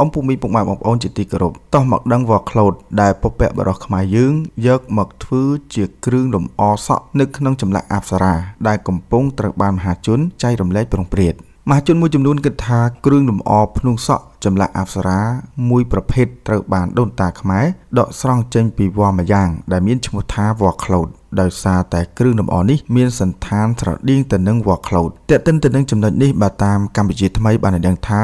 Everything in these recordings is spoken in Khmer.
អ៊ំពុមីពុកម៉ែបងប្អូនជាទីគោរពតោះមកដឹងវ៉ាក្លោតដែលពពែបរោះខ្មែរយើងយក មកធ្វើជាគ្រឿងលម្អសក់នៅក្នុងចម្លាក់អប្សរាដែលកំពុងត្រូវបានមហាជនចែករំលែកប្រងព្រាតមហាជនមួយចំនួនគិតថាគ្រឿងលម្អភ្នួងសក់ចម្លាក់អប្សរាមួយប្រភេទត្រូវបានដូនតាខ្មែរដកស្រង់ចេញ ពីវល្លិម្យ៉ាង ដែលមានឈ្មោះថាវល្លិក្លោតដោយសារតែគ្រឿងលម្អនេះមានសន្តានស្រដៀងទៅនឹងវល្លិក្លោតតែកតិនទៅនឹងចំណុចនេះបើតាមកម្ពុជាថ្មីបានដឹងថា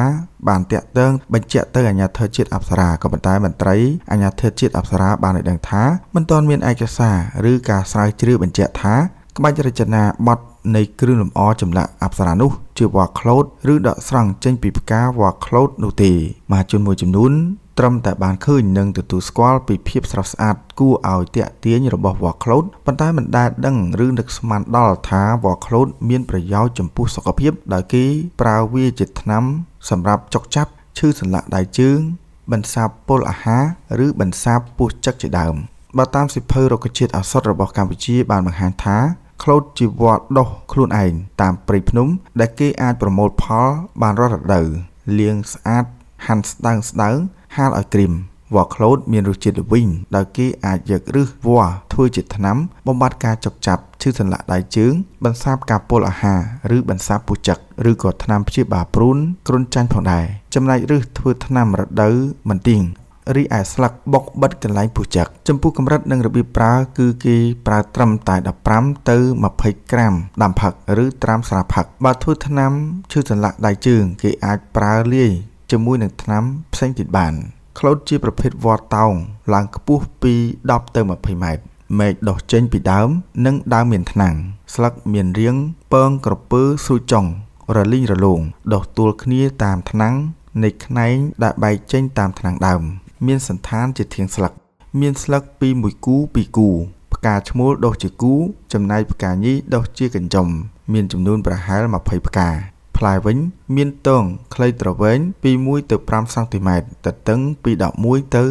បានតាក់ទងបញ្ជាក់ទៅអាជ្ញាធរជាតិអប្សរាក៏ប៉ុន្តែមន្ត្រីអាជ្ញាធរជាតិអប្សរាបានឲ្យដឹងថាមិនទាន់មានឯកសារឬការស្រាវជ្រាវបញ្ជាក់ថាក្បាច់រចនាប័ទ្មនៃគ្រឿងលម្អចម្លាក់អប្សរានោះជាវ៉ាក្លូតឬដកស្រង់ចេញពីផ្កាវ៉ាក្លូតនោះទេមហាជនមួយចំនួនត្រឹមតែបានឃើញនិងទទួលស្គាល់ពីភាពស្រស់ស្អាតគួរឲ្យទាក់ទាញរបស់វ៉ាក្លូតប៉ុន្តែមិនដែលដឹង ឬនឹកស្មានដល់ថាវ៉ាក្លូតមានប្រយោជន៍ចំពោះសុខភាពដោយគេប្រើវាជាថ្នាំសម្រាប់ចុកចាប់ឈឺសន្លាក់ដៃជើងបន្សាបពុលអាហារឬបន្សាបពោះចឹកជាដើមបើតាមសិភៅរុក្ខជាតិឱសថរបស់កម្ពុជា បានបង្ហាញថាខ្លោចជីវ័ដុះខ្លួនឯងតាមព្រៃភ្នំ ដែលគេអាចប្រមូលផលបានរាល់រដូវលាងស្អាតហាន់ស្ដើងស្ដើងហាលឲ្យក្រៀមវល្លិខ្លោចមានរសជាតិល្វីងដោយគេអាចយករឹសវល្លិធ្វើជាថ្នាំបំបត្តិការចុកចាប់ឈឺសន្លាក់ដៃជើងបន្សាបការពុលអាហារឬបន្សាបពូចឹកឬក៏ថ្នាំព្យាបាលព្រូនគ្រុនចាញ់ផងដែរចំណែករឹសធ្វើថ្នាំរដូវមិនទៀងរីឯស្លឹកបុកបិទកន្លែងពូចឹកចំពោះកម្រិតនិងរបៀបប្រើគឺគេប្រើត្រឹមតែ15ទៅ20ក្រាមដាំផឹកឬត្រាំស្រាផឹកបើធ្វើថ្នាំឈឺសន្លាក់ដៃជើងគេអាចប្រើលាយជាមួយនឹងថ្នាំផ្សេងទៀតបានក្លូតជាប្រភេទវល្លិតតោងឡើងខ្ពស់ពី10ទៅ20ម៉ែត្រមែកដុះចេញពីដើមនិងដើមមានថ្នាំងស្លឹកមានរាងពងក្រពើស្រួចចុងរលីងរលោងដុះទួលគ្នាតាមថ្នាំងនៃខ្នែងដែលបែកចេញតាមថ្នាំងដើម មានសន្តានជាធាងស្លឹកមានស្លឹកពីមួយគូពីរគូផ្កាឈ្មោលដុះជាគូចំណែកផ្កាញីដុះជាកញ្ចុំមានចំនួនប្រហែល20ផ្កាផ្លែវិញមានទងខ្លីត្រវែងពី1ទៅ5សង់ទីម៉ែត្រទទឹងពី11ទៅ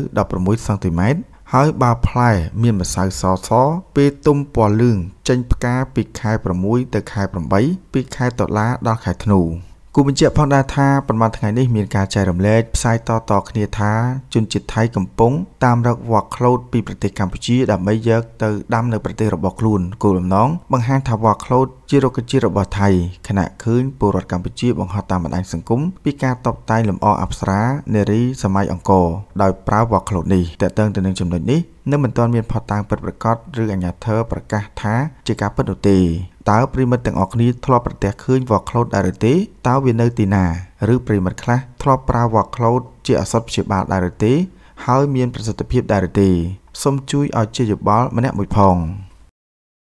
16សង់ទីម៉ែត្រហើយបើផ្លែមានម្សៅសសពេលទុំពណ៌លឿងចេញផ្កាពីខែ6ទៅខែ8ពីខែតុលាដល់ខែធ្នូ។គូបញ្ជាក់ផងដែរថាប្រមាណថ្ងៃនេះមានការចែករំលែកផ្សាយតតគ្នាថាជនជាតិថៃកំពុងតាមរកវ៉ាក់ក្លោតពីប្រទេសកម្ពុជាដើម្បីយកទៅដាំនៅប្រទេសរបស់ខ្លួនគោលបំណងបង្ហាញថាវ៉ាក់ក្លោតជារុក្ខជាតិរបស់ថៃខណៈឃើញពលរដ្ឋកម្ពុជាបង្ហោះតាមបណ្ដាញសង្គមពីការតបតែងលម្អអប្សរានារីសម័យអង្គរដោយប្រើវ៉ាក់ក្លោតនេះតេតឹងទៅនឹងចំណុចនេះនៅមិនទាន់មានផតតាំងពិតប្រាកដឬអាជ្ញាធរប្រកាសថាជាការពិតនោះទេតើប្រិមិត្តទាំងអស់គ្នាធ្លាប់ប្រទះឃើញ workload ដែរឬទេតើវានៅទីណាឬប្រិមិត្តខ្លះធ្លាប់ប្រើ workload ជាឱសថព្យាបាលដែរឬទេហើយមានប្រសិទ្ធភាពដែរឬទេសូមជួយឲ្យជាយោបល់ម្នាក់មួយផង